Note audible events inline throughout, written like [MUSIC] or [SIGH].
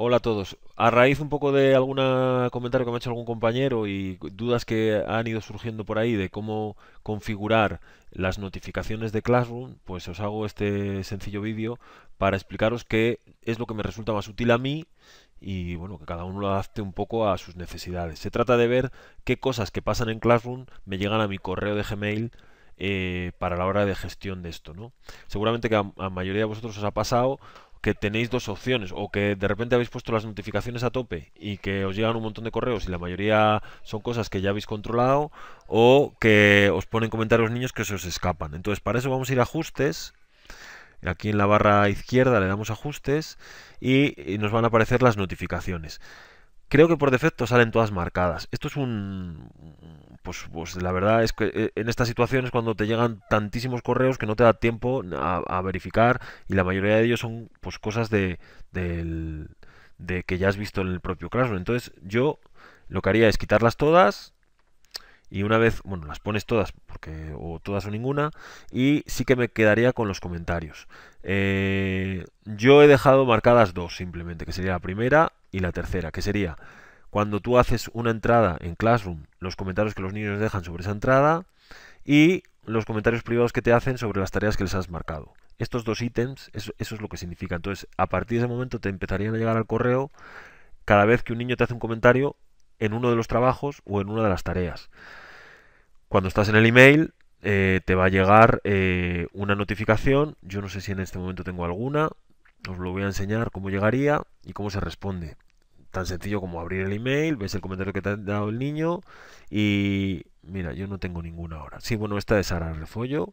Hola a todos. A raíz un poco de algún comentario que me ha hecho algún compañero y dudas que han ido surgiendo por ahí de cómo configurar las notificaciones de Classroom, pues os hago este sencillo vídeo para explicaros qué es lo que me resulta más útil a mí y bueno, que cada uno lo adapte un poco a sus necesidades. Se trata de ver qué cosas que pasan en Classroom me llegan a mi correo de Gmail eh, para la hora de gestión de esto, ¿no? Seguramente que a, a mayoría de vosotros os ha pasado que tenéis dos opciones, o que de repente habéis puesto las notificaciones a tope y que os llegan un montón de correos y la mayoría son cosas que ya habéis controlado, o que os ponen comentarios niños que se os escapan. Entonces, para eso vamos a ir a ajustes. Aquí en la barra izquierda le damos ajustes y nos van a aparecer las notificaciones creo que por defecto salen todas marcadas. Esto es un... Pues, pues la verdad es que eh, en estas situaciones cuando te llegan tantísimos correos que no te da tiempo a, verificar y la mayoría de ellos son pues cosas de, de, de que ya has visto en el propio Classroom. Entonces yo lo que haría es quitarlas todas, y una vez, bueno, las pones todas, porque o todas o ninguna, y sí que me quedaría con los comentarios. Eh, yo he dejado marcadas dos simplemente, que sería la primera y la tercera, que sería cuando tú haces una entrada en Classroom, los comentarios que los niños dejan sobre esa entrada y los comentarios privados que te hacen sobre las tareas que les has marcado. Estos dos ítems, eso, eso es lo que significa. Entonces, a partir de ese momento te empezarían a llegar al correo cada vez que un niño te hace un comentario en uno de los trabajos o en una de las tareas. Cuando estás en el email, eh, te va a llegar eh, una notificación. Yo no sé si en este momento tengo alguna. Os lo voy a enseñar cómo llegaría y cómo se responde. Tan sencillo como abrir el email, ves el comentario que te ha dado el niño y mira, yo no tengo ninguna ahora. Sí, bueno, esta es Sara Refollo.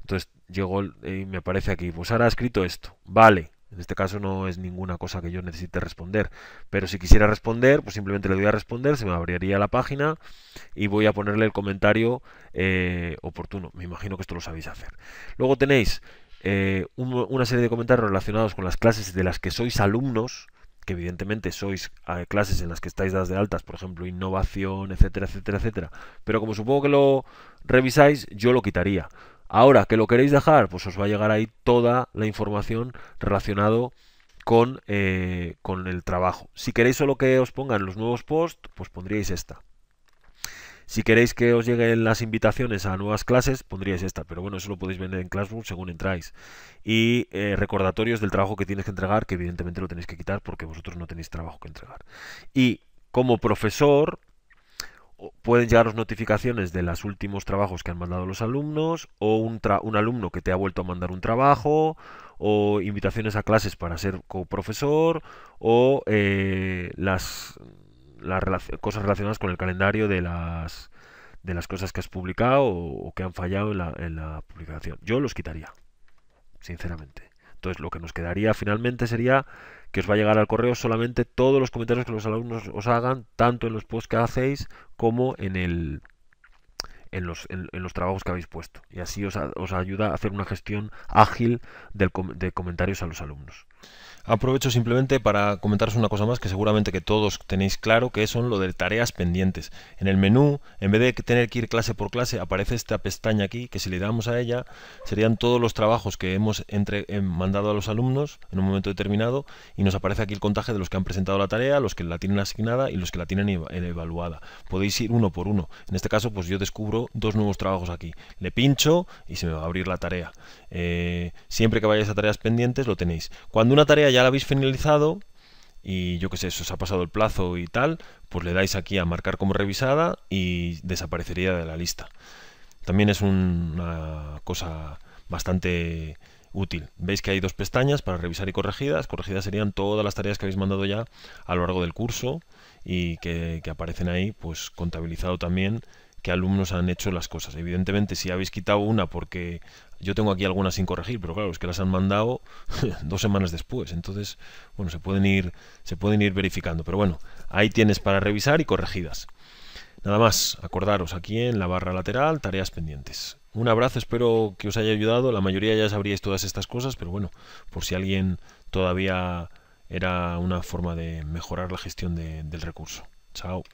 Entonces llegó eh, y me aparece aquí, pues Sara ha escrito esto. Vale, en este caso no es ninguna cosa que yo necesite responder. Pero si quisiera responder, pues simplemente le doy a responder, se me abriría la página y voy a ponerle el comentario eh, oportuno. Me imagino que esto lo sabéis hacer. Luego tenéis eh, una serie de comentarios relacionados con las clases de las que sois alumnos que evidentemente sois clases en las que estáis dadas de altas, por ejemplo, innovación, etcétera, etcétera, etcétera. Pero como supongo que lo revisáis, yo lo quitaría. Ahora que lo queréis dejar, pues os va a llegar ahí toda la información relacionado eh, con, el trabajo. Si queréis solo que os pongan los nuevos posts, pues pondríais esta. Si queréis que os lleguen las invitaciones a nuevas clases, pondríais esta, pero bueno, eso lo podéis vender en Classroom según entráis. Y eh, recordatorios del trabajo que tienes que entregar, que evidentemente lo tenéis que quitar porque vosotros no tenéis trabajo que entregar. Y como profesor, pueden llegaros notificaciones de los últimos trabajos que han mandado los alumnos, o un, alumno que te ha vuelto a mandar un trabajo, o invitaciones a clases para ser coprofesor, o eh, las, las cosas relacionadas con el calendario de las, de las cosas que has publicado o, que han fallado en la, en la publicación. Yo los quitaría, sinceramente. Entonces, lo que nos quedaría finalmente sería que os va a llegar al correo solamente todos los comentarios que los alumnos os hagan, tanto en los posts que hacéis como en los, trabajos que habéis puesto. Y así os, ayuda a hacer una gestión ágil de comentarios a los alumnos. Aprovecho simplemente para comentaros una cosa más que seguramente que todos tenéis claro, que son lo de tareas pendientes. En el menú, en vez de tener que ir clase por clase, aparece esta pestaña aquí, que si le damos a ella, serían todos los trabajos que hemos entre, eh, mandado a los alumnos en un momento determinado, y nos aparece aquí el contaje de los que han presentado la tarea, los que la tienen asignada y los que la tienen eh, evaluada. Podéis ir uno por uno. En este caso, pues yo descubro dos nuevos trabajos aquí. Le pincho y se me va a abrir la tarea. Eh, siempre que vayáis a tareas pendientes, lo tenéis. Cuando cuando una tarea ya la habéis finalizado y yo que sé, se os ha pasado el plazo y tal, pues le dais aquí a marcar como revisada y desaparecería de la lista. También es una cosa bastante útil. Veis que hay dos pestañas para revisar y corregidas. Corregidas serían todas las tareas que habéis mandado ya a lo largo del curso y que, que aparecen ahí, pues contabilizado también alumnos han hecho las cosas. Evidentemente, si habéis quitado una, porque yo tengo aquí algunas sin corregir, pero claro, es que las han mandado [LAUGHS] dos semanas después. Entonces, bueno, se pueden ir, se pueden ir verificando. Pero bueno, ahí tienes para revisar y corregidas. Nada más, acordaros aquí en la barra lateral, tareas pendientes. Un abrazo, espero que os haya ayudado. La mayoría ya sabríais todas estas cosas, pero bueno, por si alguien todavía era una forma de mejorar la gestión del recurso. Chao.